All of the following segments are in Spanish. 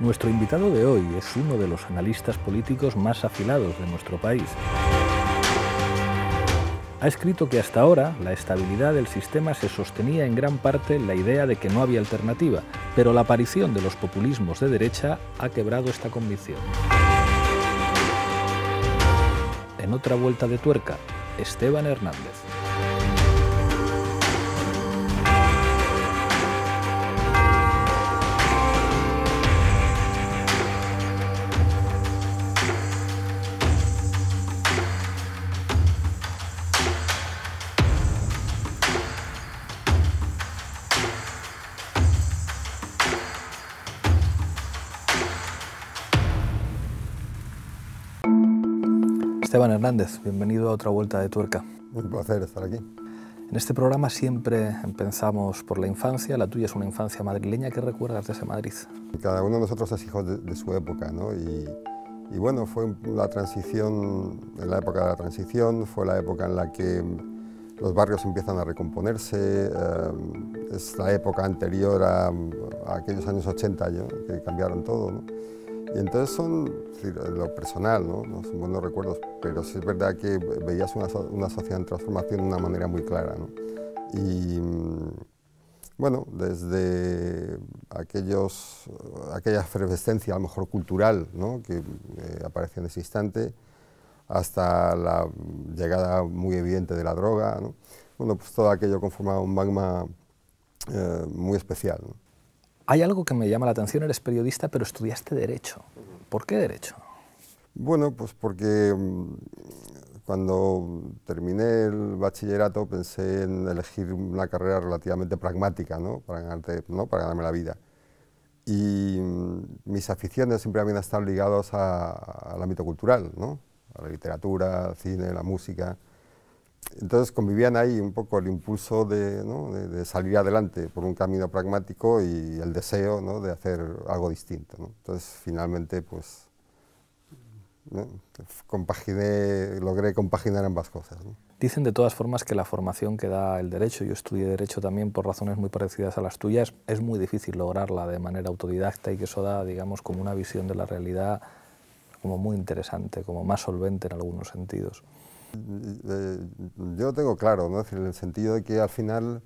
Nuestro invitado de hoy es uno de los analistas políticos más afilados de nuestro país. Ha escrito que hasta ahora la estabilidad del sistema se sostenía en gran parte en la idea de que no había alternativa, pero la aparición de los populismos de derecha ha quebrado esta convicción. En otra vuelta de tuerca, Esteban Hernández. Esteban Hernández, bienvenido a otra vuelta de tuerca. Un placer estar aquí. En este programa siempre empezamos por la infancia. La tuya es una infancia madrileña. ¿Qué recuerdas de ese Madrid? Cada uno de nosotros es hijo de, su época, ¿no? Y, bueno, fue la transición, en la época de la transición, fue la época en la que los barrios empiezan a recomponerse. Eh, es la época anterior a, aquellos años 80, que cambiaron todo, ¿no? Y entonces son, lo personal, ¿no? no son buenos recuerdos, pero sí es verdad que veías una, sociedad en transformación de una manera muy clara. ¿no? Y mm, bueno, desde aquellos, aquella efervescencia a lo mejor cultural ¿no? que eh, apareció en ese instante, hasta la llegada muy evidente de la droga, ¿no? bueno, pues todo aquello conformaba un magma eh, muy especial. Hay algo que me llama la atención, eres periodista, pero estudiaste Derecho. ¿Por qué Derecho? Bueno, pues porque mm, cuando terminé el bachillerato pensé en elegir una carrera relativamente pragmática, ¿no? Para, ganarte, ¿no? Para ganarme la vida. Y mm, mis aficiones siempre habían estado ligados al ámbito cultural, ¿no? A la literatura, al cine, la música entonces convivían ahí un poco el impulso de, ¿no? de, salir adelante por un camino pragmático y el deseo ¿no? de hacer algo distinto. Entonces finalmente pues compaginé, logré compaginar ambas cosas. Dicen de todas formas que la formación que da el derecho, yo estudié derecho también por razones muy parecidas a las tuyas, es muy difícil lograrla de manera autodidacta y que eso da, digamos, como una visión de la realidad como muy interesante, como más solvente en algunos sentidos. Mm, eh, yo lo tengo claro, ¿no? en el sentido de que al final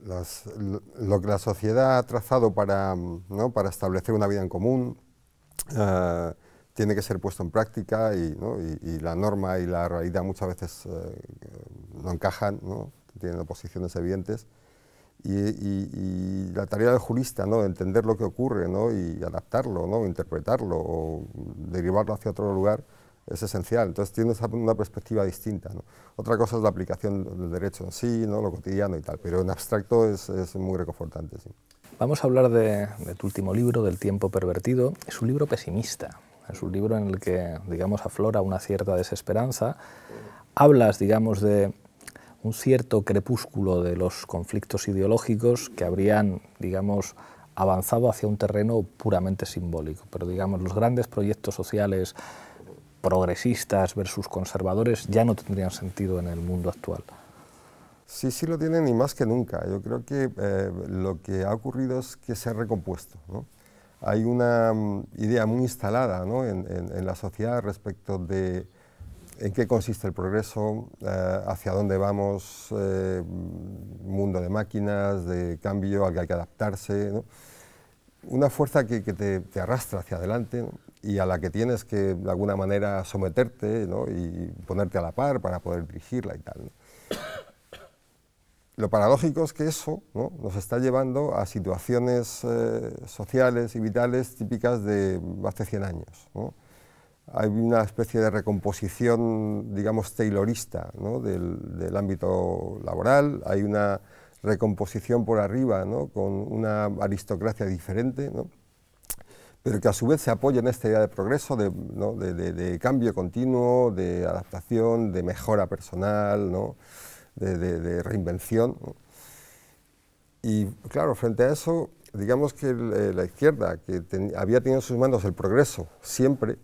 lo que la sociedad ha trazado para, establecer una vida en común eh, tiene que ser puesto en práctica y, la norma y la realidad muchas veces eh, no encajan, ¿no? tienen oposiciones evidentes. Y, la tarea del jurista, ¿no? entender lo que ocurre ¿no? y adaptarlo, ¿no? interpretarlo o derivarlo hacia otro lugar, es esencial. Entonces tienes una perspectiva distinta. Otra cosa es la aplicación del derecho en sí, ¿no? lo cotidiano y tal, pero en abstracto es, es muy reconfortante. Vamos a hablar de, de, tu último libro, del tiempo pervertido. Es un libro pesimista, es un libro en el que, digamos, aflora una cierta desesperanza. Hablas, digamos, de un cierto crepúsculo de los conflictos ideológicos que habrían, digamos, avanzado hacia un terreno puramente simbólico. Pero, digamos, los grandes proyectos sociales progresistas versus conservadores ya no tendrían sentido en el mundo actual. Sí, sí lo tienen y más que nunca. Yo creo que eh, lo que ha ocurrido es que se ha recompuesto. Hay una mm, idea muy instalada en, la sociedad respecto de en qué consiste el progreso, eh, hacia dónde vamos, eh, mundo de máquinas, de cambio al que hay que adaptarse. Una fuerza que, te, arrastra hacia adelante y a la que tienes que de alguna manera someterte ¿no? y ponerte a la par para poder dirigirla y tal. Lo paradójico es que eso ¿no? nos está llevando a situaciones eh, sociales y vitales típicas de hace 100 años. Hay una especie de recomposición, digamos, taylorista del, del, ámbito laboral, hay una recomposición por arriba con una aristocracia diferente pero que a su vez se apoya en esta idea de progreso, de, cambio continuo, de adaptación, de mejora personal, de, reinvención. Y claro, frente a eso, digamos que eh, la izquierda, que había tenido en sus manos el progreso siempre,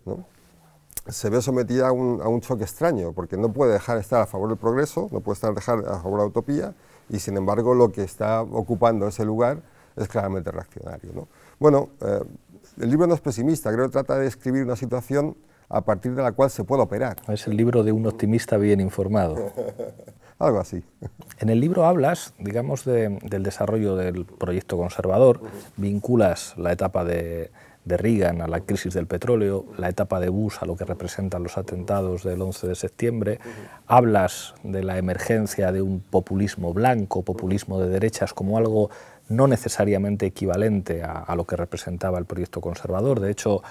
se ve sometida a un, choque extraño, porque no puede dejar de estar a favor del progreso, no puede estar dejar a favor de la utopía, y sin embargo lo que está ocupando ese lugar es claramente reaccionario. Bueno, eh, el libro no es pesimista, creo que trata de describir una situación a partir de la cual se puede operar. Es el libro de un optimista bien informado. Algo así. En el libro hablas, digamos, del desarrollo del proyecto conservador, vinculas la etapa de, de Reagan a la crisis del petróleo, la etapa de Bush a lo que representan los atentados del 11 de septiembre, hablas de la emergencia de un populismo blanco, populismo de derechas, como algo no necesariamente equivalente a, lo que representaba el proyecto conservador. De hecho,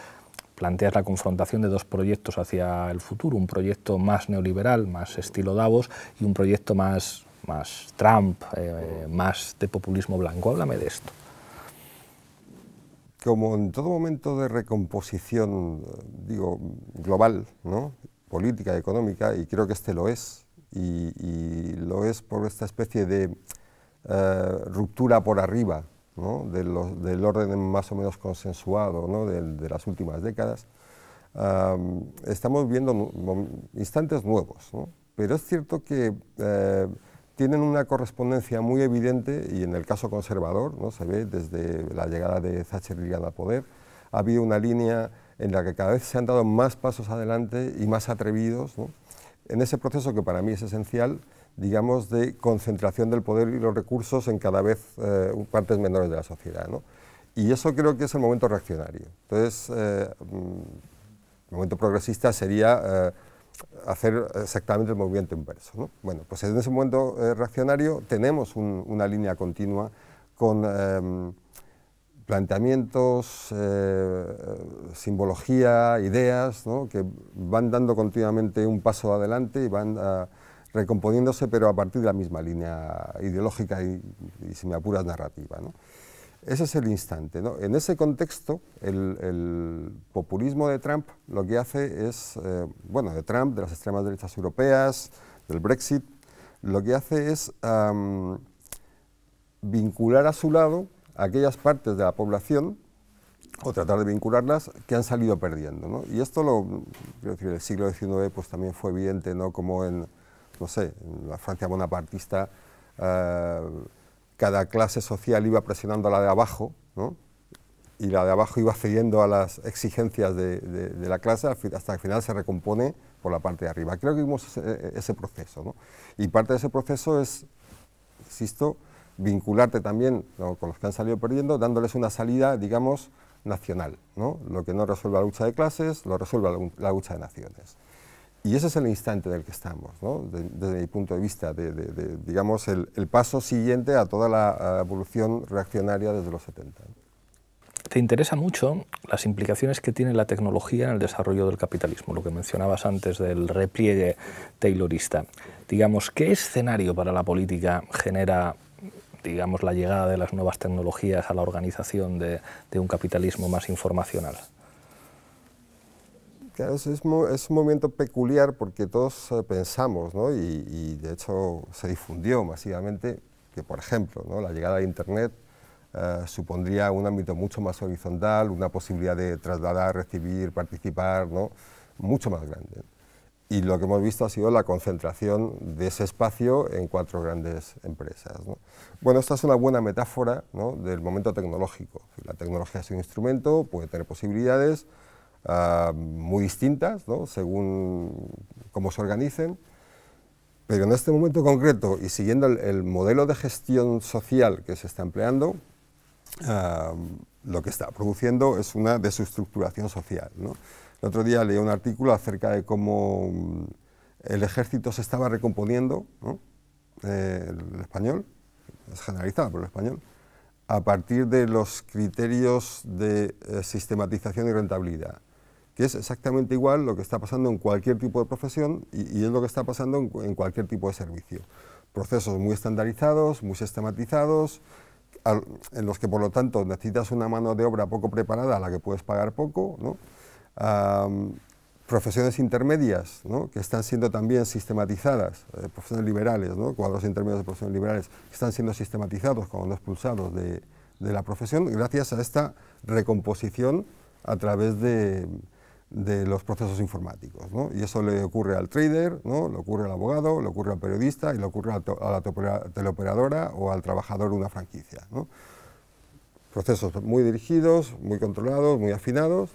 planteas la confrontación de dos proyectos hacia el futuro, un proyecto más neoliberal, más estilo Davos, y un proyecto más, más Trump, eh, más de populismo blanco. Háblame de esto. Como en todo momento de recomposición, digo, global, ¿no? política, económica, y creo que este lo es, y lo es por esta especie de eh, ruptura por arriba del orden más o menos consensuado de, las últimas décadas, eh, estamos viendo instantes nuevos. Pero es cierto que eh, tienen una correspondencia muy evidente y en el caso conservador, ¿no? se ve desde la llegada de Thatcher Reagan al poder, ha habido una línea en la que cada vez se han dado más pasos adelante y más atrevidos. En ese proceso que para mí es esencial, digamos, de concentración del poder y los recursos en cada vez eh, partes menores de la sociedad. ¿no? Y eso creo que es el momento reaccionario. Entonces, eh, mm, el momento progresista sería eh, hacer exactamente el movimiento inverso. ¿no? Bueno, pues en ese momento reaccionario tenemos una línea continua con em, planteamientos, simbología, ideas, ¿no? que van dando continuamente un paso adelante y van a recomponiéndose, pero a partir de la misma línea ideológica y, y si me narrativa. Ese es el instante. En ese contexto, el, populismo de Trump lo que hace es, eh, bueno, de Trump, de las extremas derechas europeas, del Brexit, lo que hace es vincular a su lado aquellas partes de la población o tratar de vincularlas que han salido perdiendo. Y esto, lo, decir, el siglo XIX pues, también fue evidente, ¿no? como en, no sé, en la Francia bonapartista, eh, cada clase social iba presionando a la de abajo, y la de abajo iba cediendo a las exigencias de, la clase hasta el final se recompone por la parte de arriba. Creo que vimos ese, e-, proceso. Y parte de ese proceso es, insisto, vincularte también con los que han salido perdiendo, dándoles una salida, digamos, nacional. Lo que no resuelve la lucha de clases, lo resuelve la lucha de naciones. Y ese es el instante en el que estamos, desde mi punto de vista, digamos, el, paso siguiente a toda la evolución reaccionaria desde los 70. Te interesa mucho las implicaciones que tiene la tecnología en el desarrollo del capitalismo, lo que mencionabas antes del repliegue taylorista. Digamos, ¿qué escenario para la política genera digamos, la llegada de las nuevas tecnologías a la organización de un capitalismo más informacional? es, un momento peculiar porque todos eh, pensamos, ¿no? y, de hecho se difundió masivamente, que por ejemplo la llegada de Internet eh, supondría un ámbito mucho más horizontal, una posibilidad de trasladar, recibir, participar, ¿no? mucho más grande. Y lo que hemos visto ha sido la concentración de ese espacio en cuatro grandes empresas. Bueno, esta es una buena metáfora del momento tecnológico. La tecnología es un instrumento, puede tener posibilidades, Ah, muy distintas, según cómo se organicen, pero en este momento concreto y siguiendo el, modelo de gestión social que se está empleando, ah, lo que está produciendo es una desestructuración social. El otro día leí un artículo acerca de cómo mm, el ejército se estaba recomponiendo, el español, es generalizado por el español, a partir de los criterios de eh, sistematización y rentabilidad que es exactamente igual lo que está pasando en cualquier tipo de profesión y, es lo que está pasando en, cualquier tipo de servicio. Procesos muy estandarizados, muy sistematizados, en los que por lo tanto necesitas una mano de obra poco preparada a la que puedes pagar poco, profesiones intermedias, que están siendo también sistematizadas, eh, profesiones liberales, cuadros intermedios de profesiones liberales, que están siendo sistematizados como los expulsados de, de la profesión gracias a esta recomposición a través de, de los procesos informáticos. ¿no? Y eso le ocurre al trader, ¿no? le ocurre al abogado, le ocurre al periodista y le ocurre a, la teleoperadora o al trabajador de una franquicia. Procesos muy dirigidos, muy controlados, muy afinados,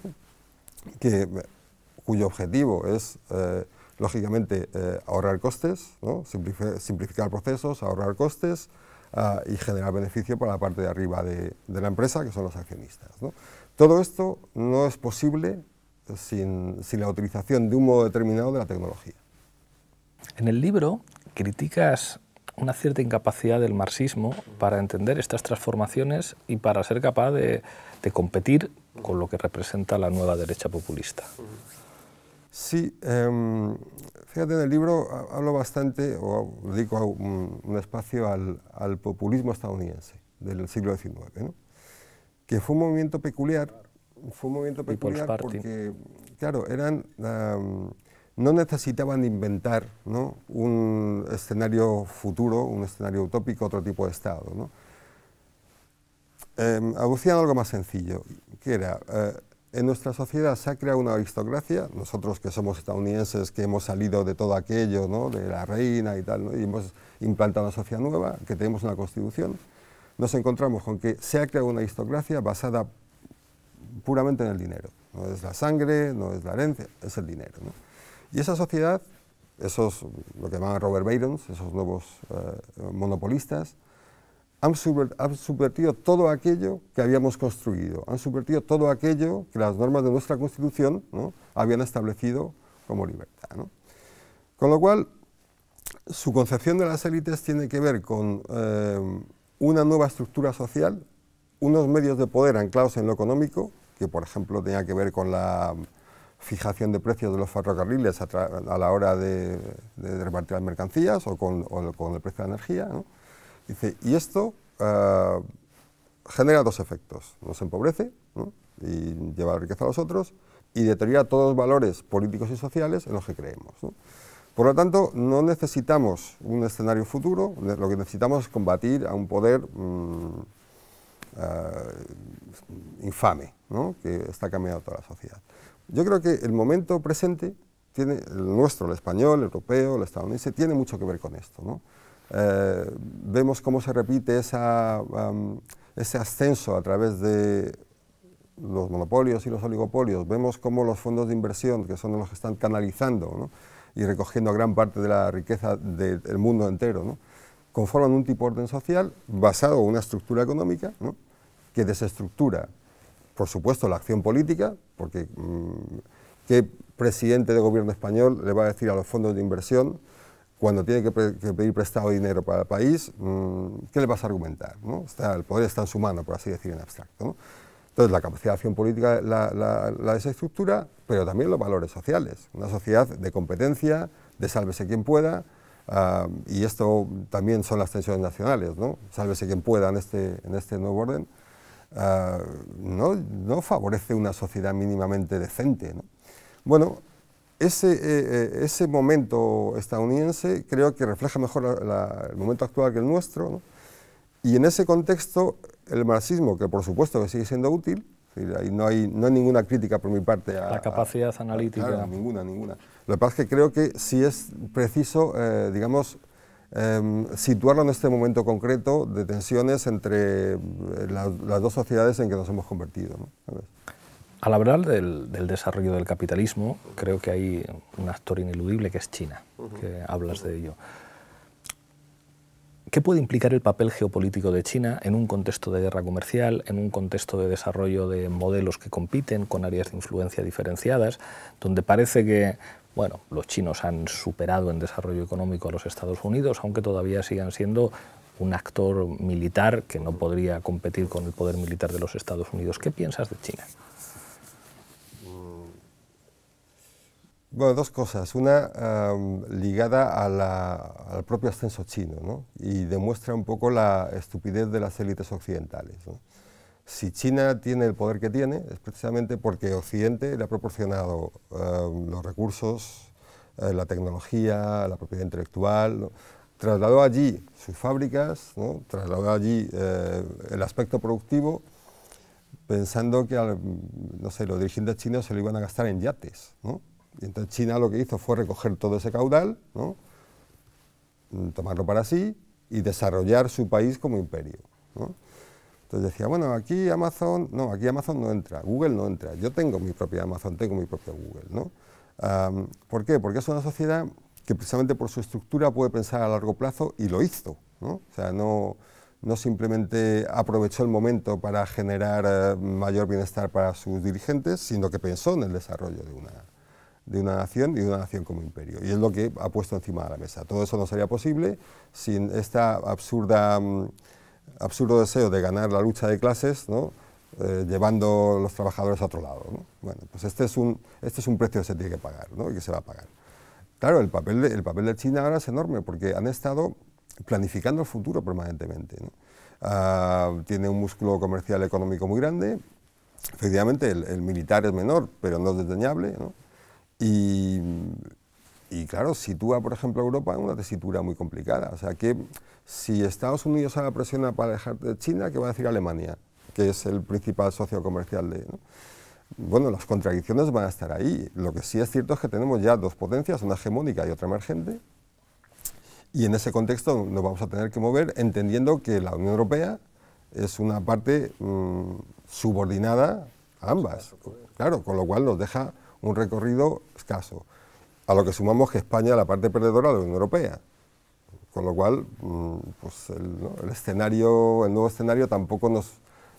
que, cuyo objetivo es, eh, lógicamente, eh, ahorrar costes, simplificar procesos, ahorrar costes ah, y generar beneficio para la parte de arriba de, de la empresa, que son los accionistas. Todo esto no es posible sin, la utilización de un modo determinado de la tecnología. En el libro criticas una cierta incapacidad del marxismo para entender estas transformaciones y para ser capaz de, competir con lo que representa la nueva derecha populista. Sí, em, fíjate, en el libro hablo bastante, o dedico un, espacio al, populismo estadounidense del siglo XIX, que fue un movimiento peculiar fue un movimiento peculiar porque, claro, eran, no necesitaban inventar un escenario futuro, un escenario utópico, otro tipo de Estado. ¿no? Em, algo más sencillo, que era, eh, en nuestra sociedad se ha creado una aristocracia, nosotros que somos estadounidenses, que hemos salido de todo aquello, de la reina y tal, y hemos implantado una sociedad nueva, que tenemos una constitución, nos encontramos con que se ha creado una aristocracia basada puramente en el dinero. No es la sangre, no es la herencia, es el dinero. Y esa sociedad, esos, lo que llaman Robert Barons, esos nuevos eh, monopolistas, han, subvertido todo aquello que habíamos construido, han subvertido todo aquello que las normas de nuestra Constitución habían establecido como libertad. Con lo cual, su concepción de las élites tiene que ver con eh, una nueva estructura social, unos medios de poder anclados en lo económico, que por ejemplo tenía que ver con la fijación de precios de los ferrocarriles a, la hora de, repartir las mercancías o con, el precio de la energía. Dice, y esto eh, genera dos efectos. Nos empobrece y lleva la riqueza a los otros y deteriora todos los valores políticos y sociales en los que creemos. Por lo tanto, no necesitamos un escenario futuro, lo que necesitamos es combatir a un poder mm, eh, infame ¿no? que está cambiando toda la sociedad. Yo creo que el momento presente, tiene, el nuestro, el español, el europeo, el estadounidense, tiene mucho que ver con esto. ¿no? Eh, vemos cómo se repite ese ascenso a través de los monopolios y los oligopolios, vemos cómo los fondos de inversión, que son los que están canalizando y recogiendo gran parte de la riqueza del mundo entero, conforman un tipo de orden social basado en una estructura económica, ¿no? que desestructura, por supuesto, la acción política, porque mm, ¿qué presidente de gobierno español le va a decir a los fondos de inversión cuando tiene que, pedir prestado dinero para el país, mm, qué le vas a argumentar? el poder está en su mano, por así decir, en abstracto. Entonces, la capacidad de acción política la, desestructura, pero también los valores sociales. Una sociedad de competencia, de sálvese quien pueda, ah, y esto también son las tensiones nacionales, ¿no? Sálvese quien pueda en este, en este nuevo orden. Ah, no, favorece una sociedad mínimamente decente. Bueno, eh, eh, ese, momento estadounidense creo que refleja mejor el momento actual que el nuestro, y en ese contexto el marxismo, que por supuesto que sigue siendo útil, no, hay, no ninguna crítica por mi parte. A, la capacidad analítica. ninguna, ninguna. Lo que pasa es que creo que sí es preciso, eh, digamos, Em, situarlo en este momento concreto de tensiones entre eh, las dos sociedades en que nos hemos convertido. Al hablar del, desarrollo del capitalismo, creo que hay un actor ineludible que es China, que hablas de ello. ¿Qué puede implicar el papel geopolítico de China en un contexto de guerra comercial, en un contexto de desarrollo de modelos que compiten con áreas de influencia diferenciadas, donde parece que bueno, los chinos han superado en desarrollo económico a los Estados Unidos, aunque todavía sigan siendo un actor militar que no podría competir con el poder militar de los Estados Unidos. ¿Qué piensas de China? Mm. Bueno, dos cosas. Una ligada al propio ascenso chino ¿no? y demuestra un poco la estupidez de las élites occidentales. Si China tiene el poder que tiene, es precisamente porque Occidente le ha proporcionado eh, los recursos, eh, la tecnología, la propiedad intelectual. Trasladó allí sus fábricas, trasladó allí eh, el aspecto productivo, pensando que no sé, los dirigentes chinos se lo iban a gastar en yates. entonces China lo que hizo fue recoger todo ese caudal, mm, tomarlo para sí y desarrollar su país como imperio. Entonces decía, bueno, aquí Amazon, no, aquí Amazon no entra, Google no entra, yo tengo mi propia Amazon, tengo mi propio Google, ¿no? ¿Por qué? Porque es una sociedad que precisamente por su estructura puede pensar a largo plazo y lo hizo, O sea, no, no simplemente aprovechó el momento para generar eh, mayor bienestar para sus dirigentes, sino que pensó en el desarrollo de una, de una nación y de una nación como imperio. Y es lo que ha puesto encima de la mesa. Todo eso no sería posible sin esta absurda... Mm, absurdo deseo de ganar la lucha de clases, ¿no? Eh, llevando los trabajadores a otro lado. pues este es, un, este es un precio que se tiene que pagar y que se va a pagar. Claro, el papel, de, papel de China ahora es enorme porque han estado planificando el futuro permanentemente. Ah, tiene un músculo comercial económico muy grande, efectivamente el, militar es menor, pero no es desdeñable, Y, y claro, sitúa, por ejemplo, a Europa en una tesitura muy complicada. O sea, que si Estados Unidos la presiona para dejar de China, ¿qué va a decir Alemania? Que es el principal socio comercial de... Bueno, las contradicciones van a estar ahí. Lo que sí es cierto es que tenemos ya dos potencias, una hegemónica y otra emergente, y en ese contexto nos vamos a tener que mover entendiendo que la Unión Europea es una parte mm, subordinada a ambas. Claro, con lo cual nos deja un recorrido escaso a lo que sumamos que España es la parte perdedora de la Unión Europea. Con lo cual, mm, pues el, escenario, el nuevo escenario tampoco nos,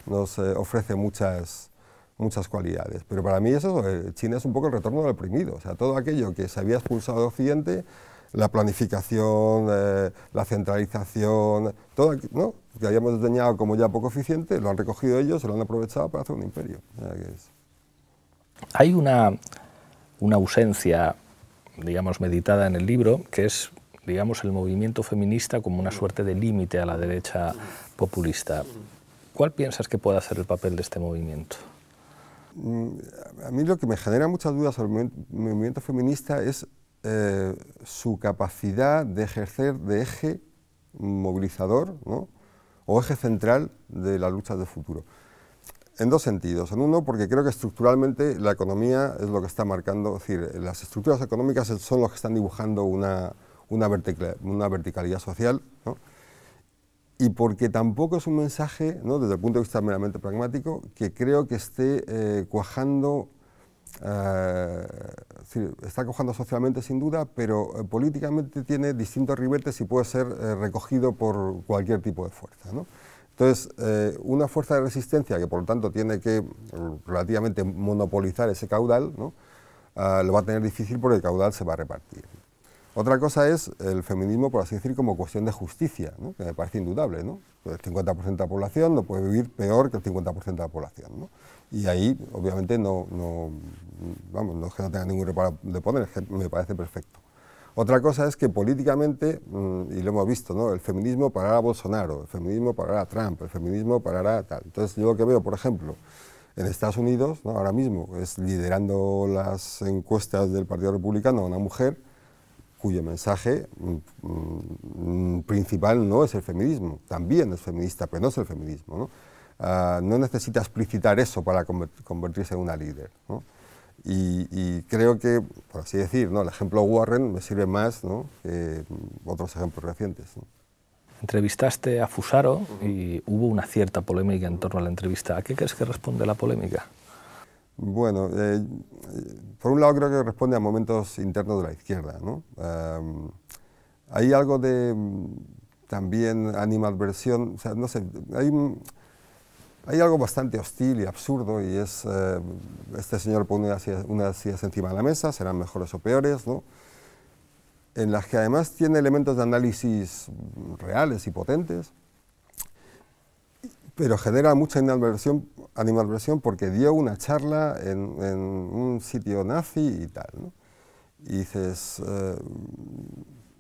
nos eh, ofrece muchas, muchas cualidades. Pero para mí eso, eh, China es un poco el retorno del oprimido. O sea, todo aquello que se había expulsado de Occidente, la planificación, eh, la centralización, todo ¿no? que habíamos diseñado como ya poco eficiente, lo han recogido ellos, se lo han aprovechado para hacer un imperio. Hay una, una ausencia digamos, meditada en el libro, que es digamos, el movimiento feminista como una suerte de límite a la derecha populista. ¿Cuál piensas que puede ser el papel de este movimiento? Mm, a mí lo que me genera muchas dudas sobre el movimiento feminista es eh, su capacidad de ejercer de eje movilizador o eje central de la lucha del futuro. En dos sentidos. En uno, porque creo que estructuralmente la economía es lo que está marcando, es decir, las estructuras económicas son los que están dibujando una, una, verticalidad, social, y porque tampoco es un mensaje, ¿no? desde el punto de vista meramente pragmático, que creo que esté eh, cuajando, eh, está cuajando socialmente sin duda, pero eh, políticamente tiene distintos ribetes y puede ser recogido por cualquier tipo de fuerza. ¿no? Entonces, eh, una fuerza de resistencia que por lo tanto tiene que mm, relativamente monopolizar ese caudal, ¿no? Ah, lo va a tener difícil porque el caudal se va a repartir. Otra cosa es el feminismo, por así decir, como cuestión de justicia, que me parece indudable. ¿no? El 50% de la población no puede vivir peor que el 50% de la población. Y ahí, obviamente, no, vamos, no es que no tenga ningún reparo de poder, me parece perfecto. Otra cosa es que políticamente, mm, y lo hemos visto, ¿no? el feminismo parará a Bolsonaro, el feminismo parará a Trump, el feminismo parará a tal. Entonces yo lo que veo, por ejemplo, en Estados Unidos, ¿no? ahora mismo, es liderando las encuestas del Partido Republicano una mujer cuyo mensaje mm, mm, principal no es el feminismo, también es feminista, pero no es el feminismo. No, ah, necesita explicitar eso para convertirse en una líder. Y, creo que, por así decir, ¿no? el ejemplo Warren me sirve más que otros ejemplos recientes. Entrevistaste a Fusaro y hubo una cierta polémica en torno a la entrevista. ¿A qué crees que responde la polémica? Bueno, eh, eh, por un lado creo que responde a momentos internos de la izquierda. ¿no? hay algo de mm, también animadversión, o sea, no sé, hay... Hay algo bastante hostil y absurdo y es, eh, este señor pone unas ideas, encima de la mesa, serán mejores o peores, ¿no? en las que además tiene elementos de análisis reales y potentes, pero genera mucha animalversión, porque dio una charla en, un sitio nazi y tal. ¿no? Y dices, eh,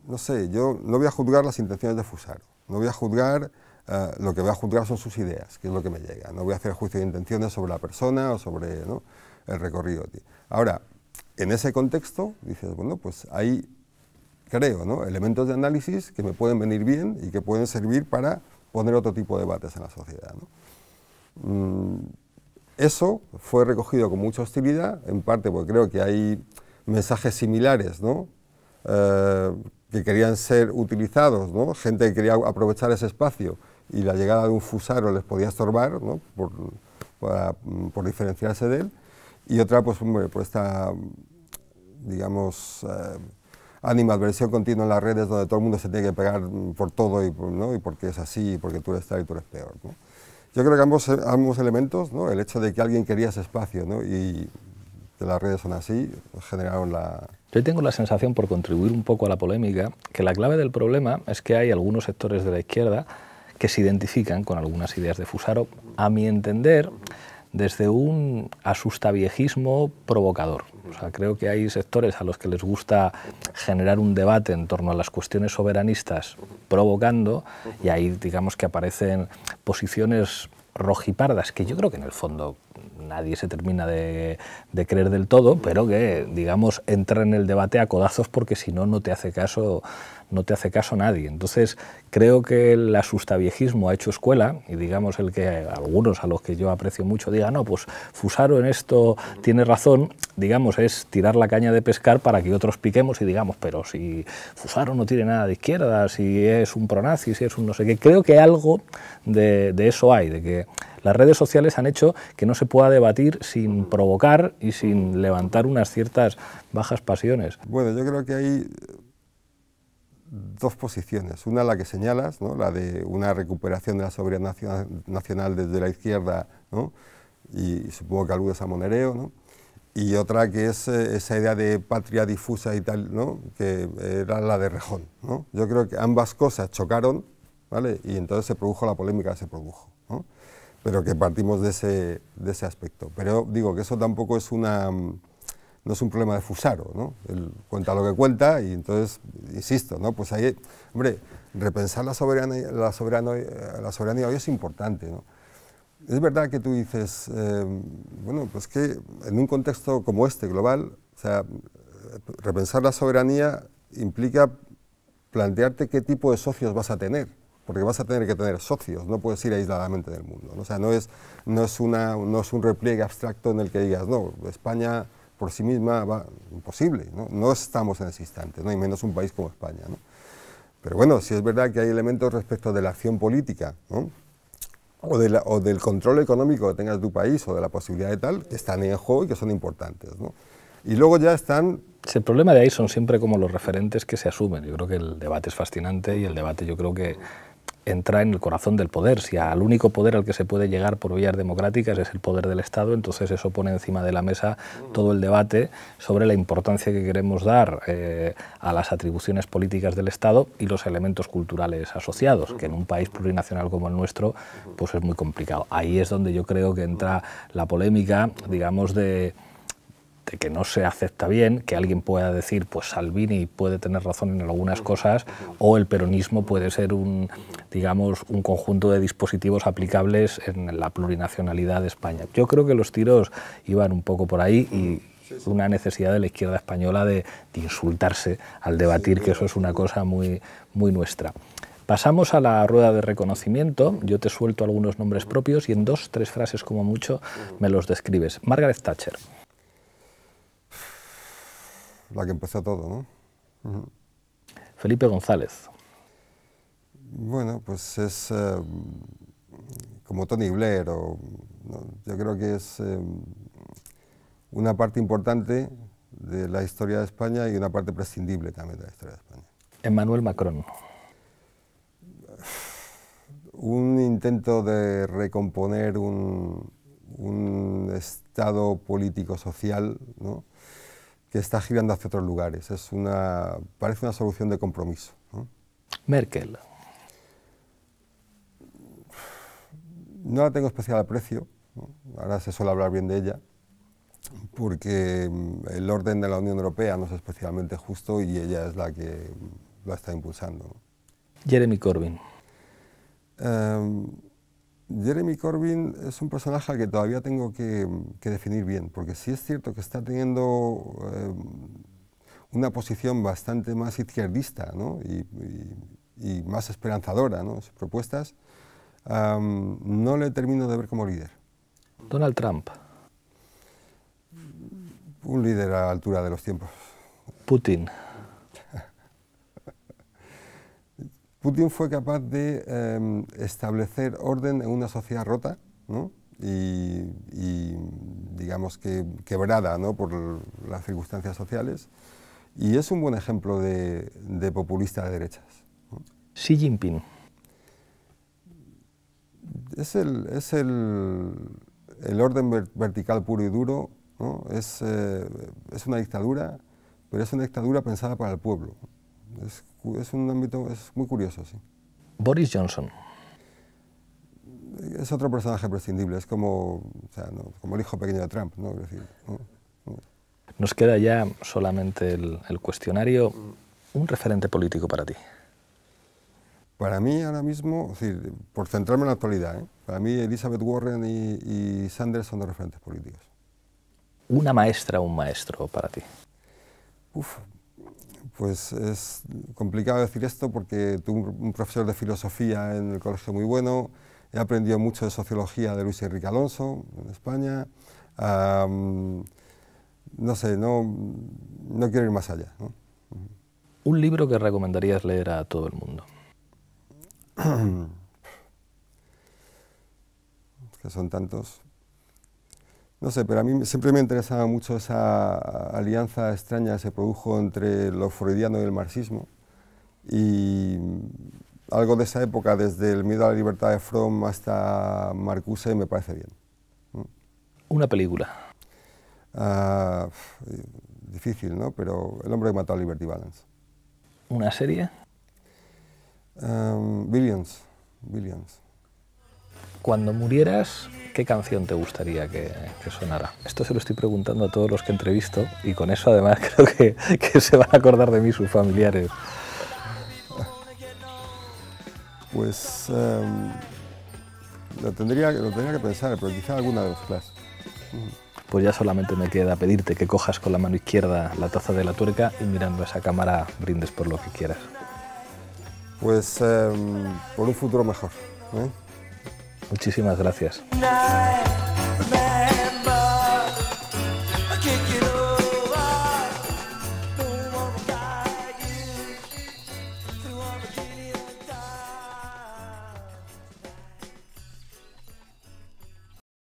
no sé, yo no voy a juzgar las intenciones de Fusaro, no voy a juzgar Ah, lo que voy a juzgar son sus ideas, que es lo que me llega. No voy a hacer juicio de intenciones sobre la persona o sobre el recorrido. Ahora, en ese contexto, dices, bueno, pues hay, creo, elementos de análisis que me pueden venir bien y que pueden servir para poner otro tipo de debates en la sociedad. Mm, eso fue recogido con mucha hostilidad, en parte porque creo que hay mensajes similares, eh, que querían ser utilizados, gente que quería aprovechar ese espacio y la llegada de un fusaro les podía estorbar ¿no? por, mm, por, diferenciarse de él, y otra pues por esta, digamos, eh, animadversión continua en las redes donde todo el mundo se tiene que pegar mm, por todo y, ¿no? y porque es así, y porque tú eres tal y tú eres peor. ¿no? Yo creo que ambos, eh, ambos elementos, ¿no? el hecho de que alguien quería ese espacio ¿no? y que las redes son así, generaron la... Yo tengo la sensación, por contribuir un poco a la polémica, que la clave del problema es que hay algunos sectores de la izquierda que se identifican con algunas ideas de Fusaro, a mi entender, desde un asustaviejismo provocador. O sea, creo que hay sectores a los que les gusta generar un debate en torno a las cuestiones soberanistas provocando y ahí digamos que aparecen posiciones rojipardas que yo creo que en el fondo nadie se termina de, creer del todo, pero que, digamos, entra en el debate a codazos porque si no, no te hace caso no te hace caso nadie. Entonces, creo que el asustaviejismo ha hecho escuela y digamos el que algunos a los que yo aprecio mucho digan, no, pues Fusaro en esto tiene razón, digamos, es tirar la caña de pescar para que otros piquemos y digamos, pero si Fusaro no tiene nada de izquierda, si es un pronazi, si es un no sé qué, creo que algo de, de eso hay, de que las redes sociales han hecho que no se pueda debatir sin provocar y sin levantar unas ciertas bajas pasiones. Bueno, yo creo que hay dos posiciones. Una la que señalas, la de una recuperación de la soberanía nacional desde la izquierda, y supongo que aludes a Monereo, y otra que es eh, esa idea de patria difusa y tal, que era la de Rejón. Yo creo que ambas cosas chocaron ¿vale? y entonces se produjo la polémica que se produjo pero que partimos de ese, de ese aspecto. Pero digo que eso tampoco es una mm, no es un problema de Fusaro, ¿no? Él cuenta lo que cuenta y entonces, insisto, ¿no? Pues ahí, hombre, repensar la soberanía, la soberanía, eh, la soberanía hoy es importante, Es verdad que tú dices, em, bueno, pues que en un contexto como este, global, o sea, repensar la soberanía implica plantearte qué tipo de socios vas a tener porque vas a tener que tener socios, no puedes ir aisladamente del mundo. O sea, no es, no, es una, no es un repliegue abstracto en el que digas, no, España por sí misma va imposible, ¿no? no estamos en ese instante, ¿no? y menos un país como España. ¿no? Pero bueno, si es verdad que hay elementos respecto de la acción política, o, del control económico que tengas tu país, o de la posibilidad de tal, que están en juego y que son importantes. ¿no? Y luego ya están... El problema de ahí son siempre como los referentes que se asumen. Yo creo que el debate es fascinante y el debate yo creo que entra en el corazón del poder. Si al único poder al que se puede llegar por vías democráticas es el poder del Estado, entonces eso pone encima de la mesa todo el debate sobre la importancia que queremos dar eh, a las atribuciones políticas del Estado y los elementos culturales asociados, que en un país plurinacional como el nuestro pues es muy complicado. Ahí es donde yo creo que entra la polémica, digamos, de que no se acepta bien, que alguien pueda decir, pues Salvini puede tener razón en algunas cosas, o el peronismo puede ser un, digamos, un conjunto de dispositivos aplicables en la plurinacionalidad de España. Yo creo que los tiros iban un poco por ahí y, una necesidad de la izquierda española de, insultarse al debatir, que eso es una cosa muy, muy nuestra. Pasamos a la rueda de reconocimiento. Yo te suelto algunos nombres propios y en dos, tres frases como mucho me los describes. Margaret Thatcher la que empezó todo, ¿no? Felipe González. Bueno, pues es em, como Tony Blair, o, yo creo que es em, una parte importante de la historia de España y una parte prescindible también de la historia de España. Emmanuel Macron. Un intento de recomponer un, un estado político-social, ¿no? que está girando hacia otros lugares. Es una, parece una solución de compromiso. Merkel. No la tengo especial aprecio, ahora se suele hablar bien de ella, porque mm, el orden de la Unión Europea no es especialmente justo y ella es la que la está impulsando. Jeremy Corbyn. Em, Jeremy Corbyn es un personaje que todavía tengo que, definir bien, porque sí es cierto que está teniendo eh, una posición bastante más izquierdista y, más esperanzadora, ¿no? sus propuestas, no le termino de ver como líder. Donald Trump. Un líder a la altura de los tiempos. Putin. Putin fue capaz de em, establecer orden en una sociedad rota y, digamos que quebrada ¿no? por las circunstancias sociales. Y es un buen ejemplo de, populista de derechas. Xi Jinping. Es el, orden vertical puro y duro. Es, eh, es una dictadura, pero es una dictadura pensada para el pueblo es, un ámbito es muy curioso, sí. Boris Johnson. Es otro personaje prescindible, es como, o sea, como el hijo pequeño de Trump, ¿no? Nos queda ya solamente el, cuestionario. ¿Un referente político para ti? Para mí ahora mismo, por centrarme en la actualidad, ¿eh? para mí Elizabeth Warren y, y Sanders son dos referentes políticos. ¿Una maestra o un maestro para ti? Uf, pues es complicado decir esto porque tuve un profesor de filosofía en el colegio muy bueno, he aprendido mucho de sociología de Luis Enrique Alonso en España. no sé, no, quiero ir más allá. ¿Un libro que recomendarías leer a todo el mundo? que son tantos. No sé, pero a mí siempre me interesaba mucho esa alianza extraña que se produjo entre lo freudiano y el marxismo. Y algo de esa época, desde el miedo a la libertad de Fromm hasta Marcuse, me parece bien. Una película. Ah, difícil, ¿no? Pero El hombre que mató a Liberty Balance. ¿Una serie? Em, billions. Billions. Cuando murieras, ¿qué canción te gustaría que, sonara? Esto se lo estoy preguntando a todos los que entrevisto y con eso además creo que, se van a acordar de mí sus familiares. Pues em, lo, tendría, que pensar, pero quizá alguna de los Pues ya solamente me queda pedirte que cojas con la mano izquierda la taza de la tuerca y mirando a esa cámara brindes por lo que quieras. Pues em, por un futuro mejor. ¿eh? Muchísimas gracias.